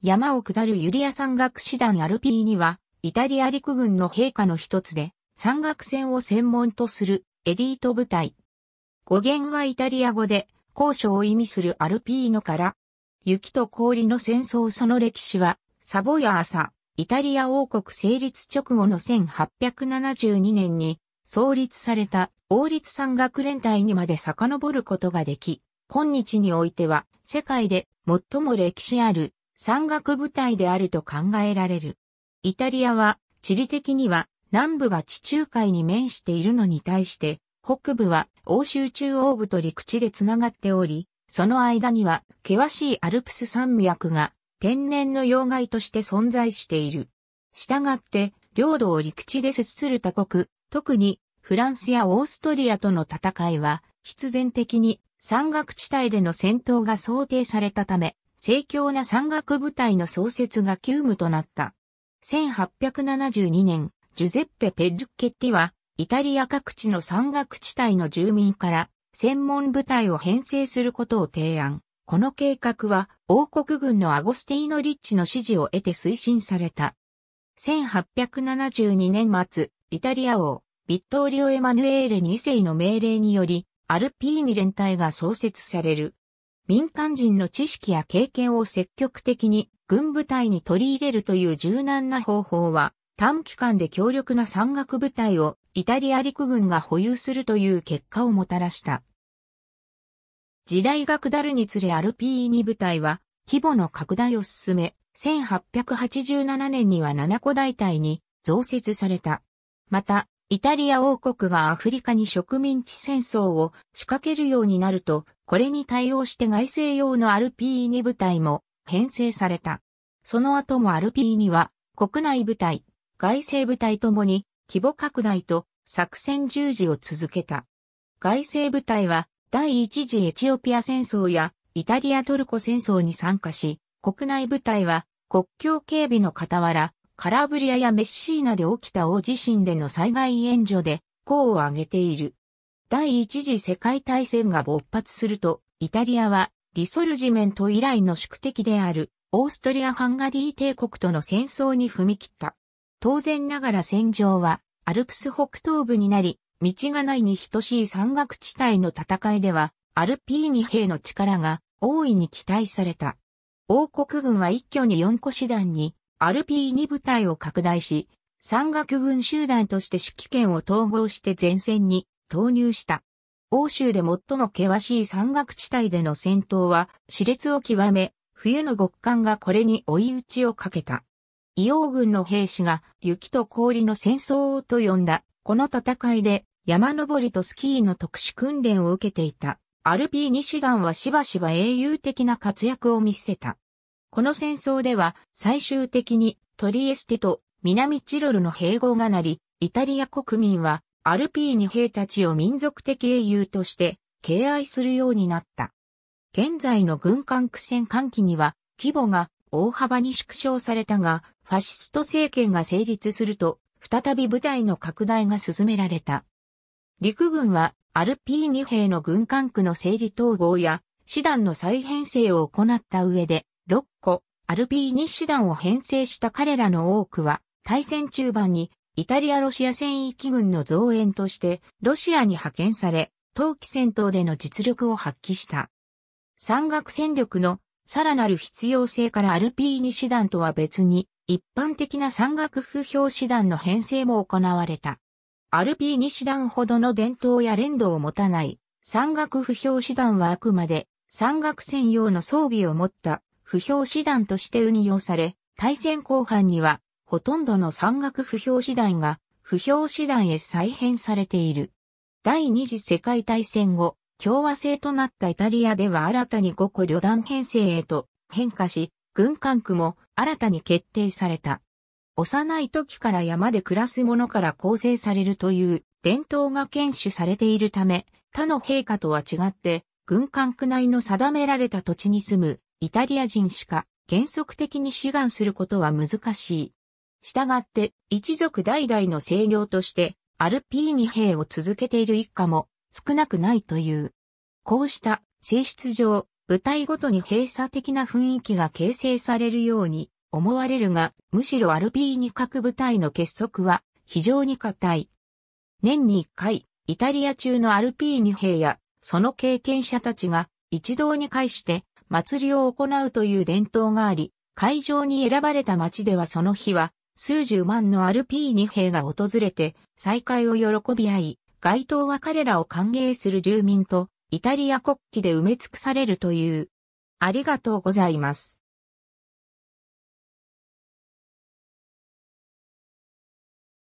山を下るユリア山岳師団アルピーニは、イタリア陸軍の陛下の一つで、山岳戦を専門とするエリート部隊。語源はイタリア語で、高所を意味するアルピーノから、雪と氷の戦争その歴史は、サボー朝、イタリア王国成立直後の1872年に創立された王立山岳連隊にまで遡ることができ、今日においては世界で最も歴史ある山岳部隊であると考えられる。イタリアは地理的には南部が地中海に面しているのに対して、北部は欧州中央部と陸地でつながっており、その間には険しいアルプス山脈が天然の要害として存在している。したがって、領土を陸地で接する他国、特にフランスやオーストリアとの戦いは必然的に山岳地帯での戦闘が想定されたため、盛況な山岳部隊の創設が急務となった。1872年、ジュゼッペ・ペッルッケッティは、イタリア各地の山岳地帯の住民から、専門部隊を編成することを提案。この計画は、王国軍のアゴスティーノ・リッチの指示を得て推進された。1872年末、イタリア王、ビットーリオ・エマヌエーレ2世の命令により、アルピーニ連隊が創設される。民間人の知識や経験を積極的に軍部隊に取り入れるという柔軟な方法は、短期間で強力な山岳部隊をイタリア陸軍が保有するという結果をもたらした。時代が下るにつれアルピーニ部隊は規模の拡大を進め、1887年には7個大隊に増設された。また、イタリア王国がアフリカに植民地戦争を仕掛けるようになると、これに対応して外政用のアルピーニ部隊も編成された。その後もアルピーニは国内部隊、外政部隊ともに規模拡大と作戦従事を続けた。外政部隊は第一次エチオピア戦争やイタリアトルコ戦争に参加し、国内部隊は国境警備の傍らカラブリアやメッシーナで起きた大地震での災害援助で功を挙げている。第一次世界大戦が勃発すると、イタリアはリソルジメント以来の宿敵であるオーストリア・ハンガリー帝国との戦争に踏み切った。当然ながら戦場はアルプス北東部になり、道がないに等しい山岳地帯の戦いでは、アルピーニ兵の力が大いに期待された。王国軍は一挙に4個師団にアルピーに部隊を拡大し、山岳軍集団として指揮権を統合して前線に投入した。欧州で最も険しい山岳地帯での戦闘は熾烈を極め、冬の極寒がこれに追い打ちをかけた。伊黄軍の兵士が雪と氷の戦争と呼んだ、この戦いで山登りとスキーの特殊訓練を受けていた。アルピーニ師団はしばしば英雄的な活躍を見せた。この戦争では最終的にトリエステと南チロルの併合がなり、イタリア国民はアルピーニ兵たちを民族的英雄として敬愛するようになった。現在の軍艦苦戦艦機には規模が大幅に縮小されたが、ファシスト政権が成立すると、再び部隊の拡大が進められた。陸軍はアルピーニ兵の軍艦区の整理統合や、師団の再編成を行った上で、6個、アルピーニ師団を編成した彼らの多くは、対戦中盤に、イタリア・ロシア戦域軍の増援として、ロシアに派遣され、冬季戦闘での実力を発揮した。山岳戦力のさらなる必要性からアルピーニ師団とは別に、一般的な山岳不評師団の編成も行われた。アルピーニ師団ほどの伝統や連動を持たない、山岳不評師団はあくまで、山岳専用の装備を持った不評師団として運用され、対戦後半には、ほとんどの山岳不評師団が、不評師団へ再編されている。第二次世界大戦後、共和制となったイタリアでは新たに5個旅団編成へと変化し、軍管区も新たに決定された。幼い時から山で暮らす者から構成されるという伝統が堅守されているため、他の陛下とは違って、軍管区内の定められた土地に住むイタリア人しか原則的に志願することは難しい。従って、一族代々の制御として、アルピーニ兵を続けている一家も少なくないという。こうした性質上、部隊ごとに閉鎖的な雰囲気が形成されるように思われるが、むしろアルピーニ各部隊の結束は非常に固い。年に一回、イタリア中のアルピーニ兵やその経験者たちが一堂に会して祭りを行うという伝統があり、会場に選ばれた町ではその日は、数十万のアルピーニ兵が訪れて、再会を喜び合い、街頭は彼らを歓迎する住民と、イタリア国旗で埋め尽くされるという。ありがとうございます。